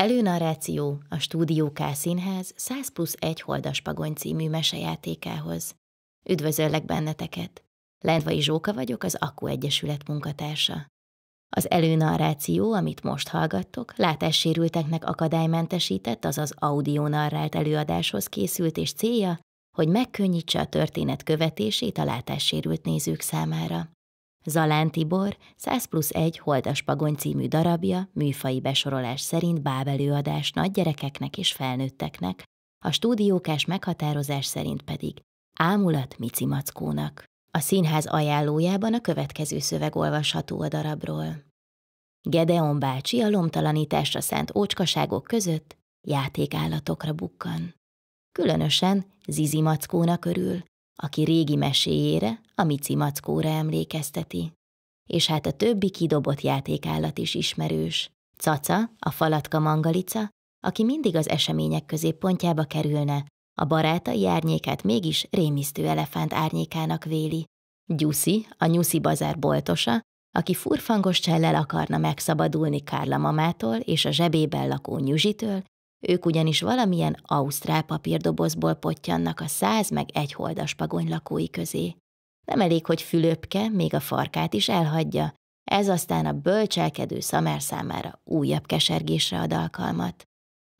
Előnarráció a Stúdió K Színház 100 plusz 1 Holdas Pagony című mesejátékához. Üdvözöllek benneteket! Lendvai Zsóka vagyok, az Akku Egyesület munkatársa. Az előnarráció, amit most hallgattok, látássérülteknek akadálymentesített, azaz audio narrált előadáshoz készült és célja, hogy megkönnyítse a történet követését a látássérült nézők számára. Zalán Tibor 100 plusz 1 Holdas Pagony című darabja műfai besorolás szerint bábelőadás gyerekeknek és felnőtteknek, a stúdiókás meghatározás szerint pedig Ámulat Mici Mackónak. A színház ajánlójában a következő szöveg olvasható a darabról. Gedeon bácsi a lomtalanításra szánt ócskaságok között játékállatokra bukkan. Különösen Zizi Mackónak örül, aki régi meséjére, a Mici Mackóra emlékezteti. És hát a többi kidobott játékállat is ismerős. Caca, a falatka mangalica, aki mindig az események középpontjába kerülne, a barátai árnyékát mégis rémisztő elefánt árnyékának véli. Gyuszi, a nyuszi bazár boltosa, aki furfangos csellel akarna megszabadulni Kárla mamától és a zsebében lakó nyüzsitől, ők ugyanis valamilyen ausztrál papírdobozból potyannak a száz meg egy holdas pagony lakói közé. Nem elég, hogy Fülöpke még a farkát is elhagyja, ez aztán a bölcselkedő szamár számára újabb kesergésre ad alkalmat.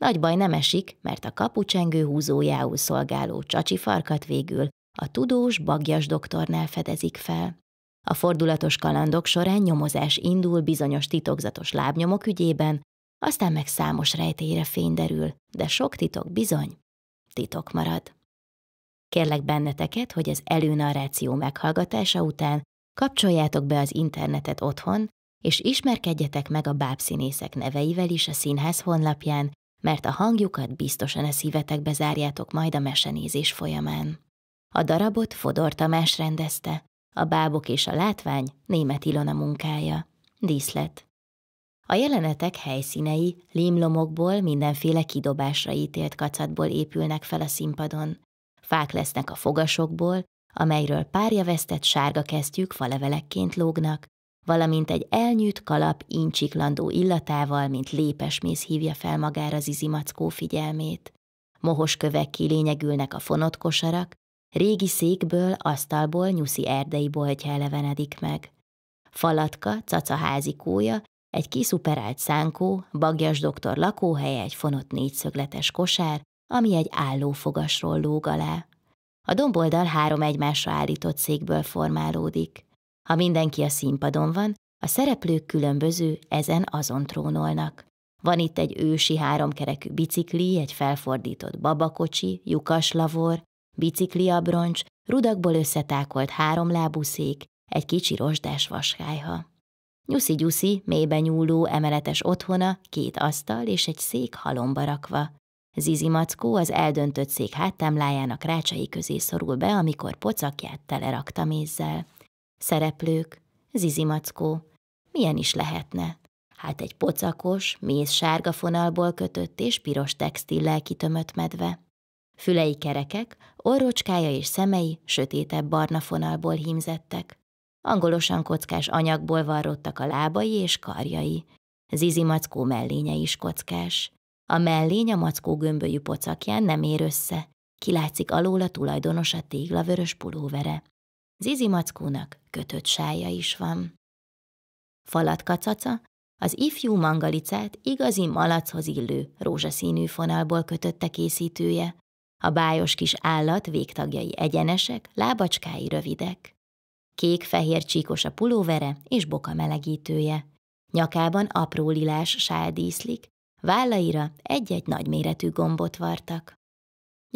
Nagy baj nem esik, mert a kapucsengő húzójául szolgáló csacsi farkat végül a tudós, bagjas doktornál fedezik fel. A fordulatos kalandok során nyomozás indul bizonyos titokzatos lábnyomok ügyében, aztán meg számos rejtélyre fény derül, de sok titok bizony, titok marad. Kérlek benneteket, hogy az előnarráció meghallgatása után kapcsoljátok be az internetet otthon, és ismerkedjetek meg a bábszínészek neveivel is a színház honlapján, mert a hangjukat biztosan a szívetekbe zárjátok majd a mesenézés folyamán. A darabot Fodor Tamás rendezte, a bábok és a látvány német Ilona munkája. Díszlet a jelenetek helyszínei límlomokból, mindenféle kidobásra ítélt kacatból épülnek fel a színpadon. Fák lesznek a fogasokból, amelyről vesztett sárga kesztyűk falevelekként lógnak, valamint egy elnyűt kalap incsiklandó illatával, mint lépesmész hívja fel magára az izimackó figyelmét. Mohos kövek kilényegülnek a fonott kosarak, régi székből, asztalból, nyuszi erdei boltja elevenedik meg. Falatka, kója, egy kiszuperált szánkó, bagjas doktor lakóhelye egy fonott négyszögletes kosár, ami egy állófogasról lóg alá. A domboldal három egymásra állított székből formálódik. Ha mindenki a színpadon van, a szereplők különböző ezen azon trónolnak. Van itt egy ősi háromkerekű bicikli, egy felfordított babakocsi, lyukas lavor, bicikliabroncs, rudakból összetákolt háromlábú szék, egy kicsi rozsdás vaskályha nyuszi-gyuszi, mélybe nyúló, emeletes otthona, két asztal és egy szék halomba rakva. Zizi Mackó az eldöntött szék háttámlájának rácsai közé szorul be, amikor pocakját telerakta mézzel. Szereplők, Zizi Mackó, milyen is lehetne? Hát egy pocakos, méz sárga fonalból kötött és piros textillel kitömött medve. Fülei kerekek, orrocskája és szemei sötétebb barna fonalból hímzettek. Angolosan kockás anyagból varrottak a lábai és karjai. Zizi mackó mellénye is kockás. A mellény a mackó gömbölyű pocakján nem ér össze. Kilátszik alól a tulajdonos a téglavörös pulóvere. Zizi mackónak kötött sája is van. Falatka caca, az ifjú mangalicát igazi malachoz illő, rózsaszínű fonalból kötötte készítője. A bájos kis állat végtagjai egyenesek, lábacskái rövidek kék-fehér csíkos a pulóvere és boka melegítője. Nyakában apró lilás sál díszlik, vállaira egy-egy nagyméretű gombot vartak.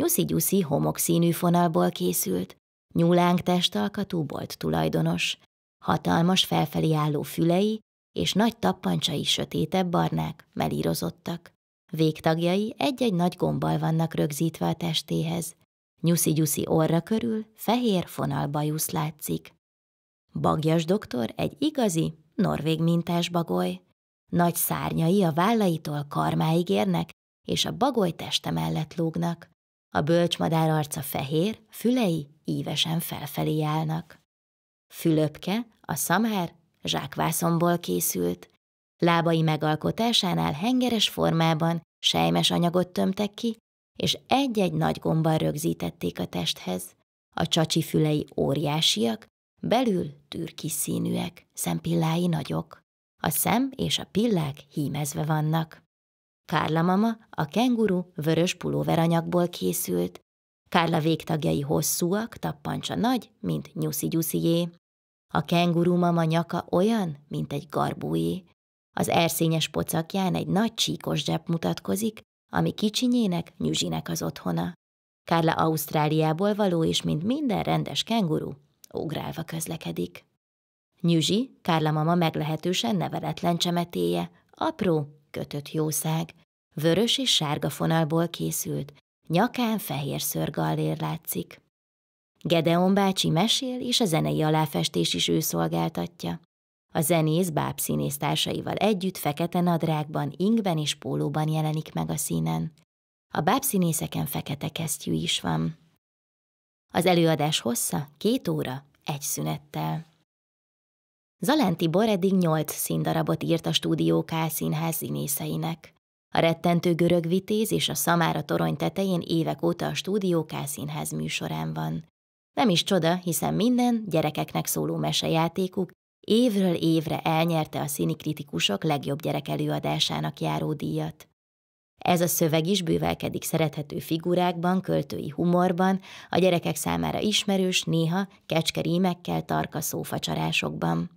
Nyuszi-gyuszi homokszínű fonalból készült, nyúlánk testalkatú bolt tulajdonos, hatalmas felfelé álló fülei és nagy tappancsai sötétebb barnák, melírozottak. Végtagjai egy-egy nagy gombbal vannak rögzítve a testéhez. Nyuszi-gyuszi orra körül fehér fonalbajusz látszik. Bagjas doktor egy igazi, norvég mintás bagoly. Nagy szárnyai a vállaitól karmáig érnek, és a bagoly teste mellett lógnak. A bölcsmadár arca fehér, fülei ívesen felfelé állnak. Fülöpke, a szamár, zsákvászomból készült. Lábai megalkotásánál hengeres formában sejmes anyagot tömtek ki, és egy-egy nagy gombbal rögzítették a testhez. A csacsi fülei óriásiak, Belül türkis színűek, szempillái nagyok. A szem és a pillák hímezve vannak. Kárla mama a kenguru vörös pulóveranyagból készült. Kárla végtagjai hosszúak, tappancsa nagy, mint nyuszi-gyuszié. A kenguru mama nyaka olyan, mint egy garbújé. Az erszényes pocakján egy nagy csíkos zsepp mutatkozik, ami kicsinyének, nyüzsinek az otthona. Kárla Ausztráliából való, és mint minden rendes kenguru, ugrálva közlekedik. Nyüzsi, Kárla mama meglehetősen neveletlen csemetéje, apró, kötött jószág, vörös és sárga fonalból készült, nyakán fehér szörgallér látszik. Gedeon bácsi mesél, és a zenei aláfestés is ő szolgáltatja. A zenész báb színésztársaival együtt fekete nadrágban, ingben és pólóban jelenik meg a színen. A bábszínészeken fekete kesztyű is van. Az előadás hossza két óra, egy szünettel. Zalenti Tibor eddig nyolc színdarabot írt a stúdió K. színház színészeinek. A rettentő görög vitéz és a szamára torony tetején évek óta a stúdió K. színház műsorán van. Nem is csoda, hiszen minden gyerekeknek szóló mesejátékuk évről évre elnyerte a színikritikusok legjobb gyerek előadásának járó díjat. Ez a szöveg is bővelkedik szerethető figurákban, költői humorban, a gyerekek számára ismerős, néha kecskerímekkel tarka szófacsarásokban.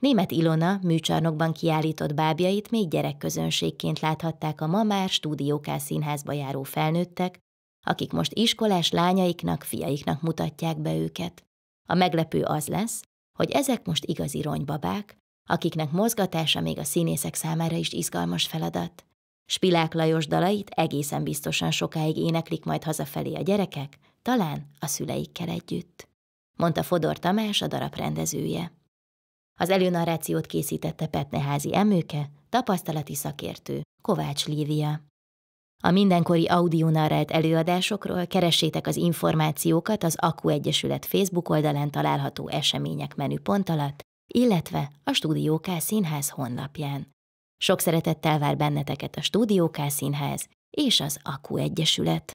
Német Ilona műcsarnokban kiállított bábjait még gyerekközönségként láthatták a ma már stúdióká színházba járó felnőttek, akik most iskolás lányaiknak, fiaiknak mutatják be őket. A meglepő az lesz, hogy ezek most igazi ronybabák, akiknek mozgatása még a színészek számára is izgalmas feladat. Spilák Lajos dalait egészen biztosan sokáig éneklik majd hazafelé a gyerekek, talán a szüleikkel együtt, mondta Fodor Tamás, a darab rendezője. Az előnarrációt készítette Petneházi emőke, tapasztalati szakértő, Kovács Lívia. A mindenkori audionarrált előadásokról keressétek az információkat az Aku Egyesület Facebook oldalán található események menüpont alatt, illetve a Stúdió K. Színház honlapján. Sok szeretettel vár benneteket a Stúdió K Színház és az Aku Egyesület.